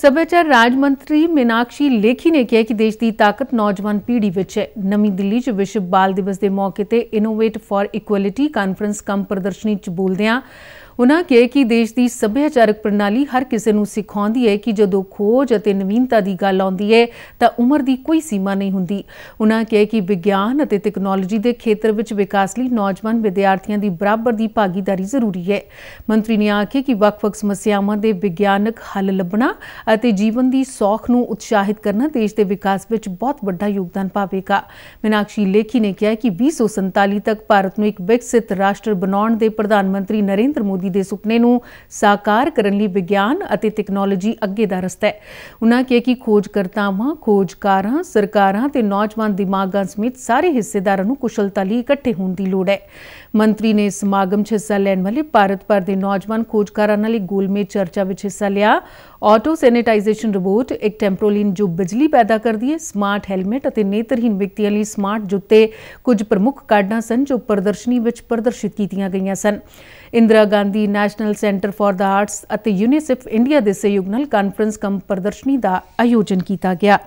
ਸਭਿਆਚਾਰ ਰਾਜ ਮੰਤਰੀ ਮਿਨਾਕਸ਼ੀ ਲੇਖੀ ਨੇ ਕਿਹਾ ਕਿ ਦੇਸ਼ ਦੀ ਤਾਕਤ ਨੌਜਵਾਨ ਪੀੜ੍ਹੀ ਵਿੱਚ ਹੈ ਨਵੀਂ ਦਿੱਲੀ 'ਚ ਵਿਸ਼ਵ ਬਾਲ ਦਿਵਸ ਦੇ ਮੌਕੇ ਤੇ innovate for equality conference cum ਪ੍ਰਦਰਸ਼ਨੀ 'ਚ ਬੋਲਦਿਆਂ ਉਹਨਾਂ ਕਿਹਾ ਕਿ ਦੇਸ਼ ਦੀ ਸੱਭਿਆਚਾਰਕ ਪ੍ਰਣਾਲੀ ਹਰ ਕਿਸੇ ਨੂੰ ਸਿਖਾਉਂਦੀ ਹੈ ਕਿ ਜਦੋਂ ਖੋਜ ਅਤੇ ਨਵੀਨਤਾ ਦੀ ਗੱਲ ਆਉਂਦੀ ਹੈ ਤਾਂ ਉਮਰ ਦੀ ਕੋਈ ਸੀਮਾ ਨਹੀਂ ਹੁੰਦੀ ਉਹਨਾਂ ਕਿਹਾ ਕਿ ਵਿਗਿਆਨ ਅਤੇ ਟੈਕਨੋਲੋਜੀ ਦੇ ਖੇਤਰ ਵਿੱਚ ਵਿਕਾਸ ਲਈ ਨੌਜਵਾਨ ਵਿਦਿਆਰਥੀਆਂ ਦੀ ਬਰਾਬਰ ਦੀ ਭਾਗੀਦਾਰੀ ਜ਼ਰੂਰੀ ਹੈ ਮੰਤਰੀ ਨੇ ਆਖਿਆ ਕਿ ਵੱਖ-ਵੱਖ ਸਮੱਸਿਆਵਾਂ ਦੇ ਵਿਗਿਆਨਕ ਹੱਲ ਲੱਭਣਾ ਅਤੇ ਜੀਵਨ ਦੀ ਸੌਖ ਨੂੰ ਉਤਸ਼ਾਹਿਤ ਕਰਨਾ ਦੇਸ਼ ਦੇ ਵਿਕਾਸ ਵਿੱਚ ਬਹੁਤ ਵੱਡਾ ਯੋਗਦਾਨ ਪਾਵੇਗਾ ਮਿਨਾਕਸ਼ੀ ਲੇਖੀ ਨੇ ਕਿਹਾ ਕਿ 2047 ਤੱਕ ਭਾਰਤ ਨੂੰ ਇੱਕ ਵਿਕਸਿਤ ਰਾਸ਼ਟਰ ਬਣਾਉਣ ਦੇ ਪ੍ਰਧਾਨ ਮੰਤਰੀ ਨਰਿੰਦਰ ਮੋਦੀ ਜ਼ਿੰਦਗੀ ਦੇ ਸੁਪਨੇ ਨੂੰ ਸਾਕਾਰ ਕਰਨ ਲਈ ਵਿਗਿਆਨ ਅਤੇ ਟੈਕਨੋਲੋਜੀ ਅੱਗੇ ਦਾ ਰਸਤਾ ਹੈ ਉਹਨਾਂ ਕਿਹਾ ਕਿ ਖੋਜਕਰਤਾਵਾਂ ਖੋਜਕਾਰਾਂ ਸਰਕਾਰਾਂ ਤੇ ਨੌਜਵਾਨ ਦਿਮਾਗਾਂ ਸਮੇਤ ਸਾਰੇ ਹਿੱਸੇਦਾਰਾਂ ਨੂੰ ਕੁਸ਼ਲਤਾ ਲਈ ਇਕੱਠੇ ਹੋਣ ਦੀ ਲੋੜ ਹੈ ਮੰਤਰੀ ਨੇ ਸਮਾਗਮ 'ਚ ਹਿੱਸਾ ਲੈਣ ਵਾਲੇ ਭਾਰਤ ਭਰ ਦੇ ਨੌਜਵਾਨ ਖੋਜਕਾਰਾਂ ਨਾਲ ਇੱਕ ਗੋਲਮੇਜ ਚਰਚਾ ਵਿੱਚ ਹਿੱਸਾ ਲਿਆ ਆਟੋ ਸੈਨੀਟਾਈਜੇਸ਼ਨ ਰੋਬੋਟ ਇੱਕ ਟੈਂਪਰੋਲਿਨ ਜੋ ਬਿਜਲੀ ਪੈਦਾ ਕਰਦੀ ਹੈ ਸਮਾਰਟ ਹੈਲਮਟ ਅਤੇ ਨੇਤਰਹੀਨ ਵਿਅਕਤੀਆਂ ਲਈ ਸਮਾਰਟ ਜੁੱਤੇ ਕੁਝ ਪ੍ਰਮੁੱਖ ਕਾਢਾਂ ਸਨ ਜੋ ਪ੍ਰਦਰਸ਼ਨੀ ਵਿੱਚ ਪ੍ਰਦਰਸ਼ਿਤ ਕੀਤੀਆਂ ਗਈਆਂ ਸਨ ਇੰਦਰਾ ਗਾਂਧੀ ਦੀ national centre for the arts ਅਤੇ ਯੂਨੀਸੈਫ ਇੰਡੀਆ ਦੇ ਸਹਿਯੋਗ ਨਾਲ ਕਾਨਫਰੰਸ ਕਮ ਪ੍ਰਦਰਸ਼ਨੀ ਦਾ ਆਯੋਜਨ ਕੀਤਾ ਗਿਆ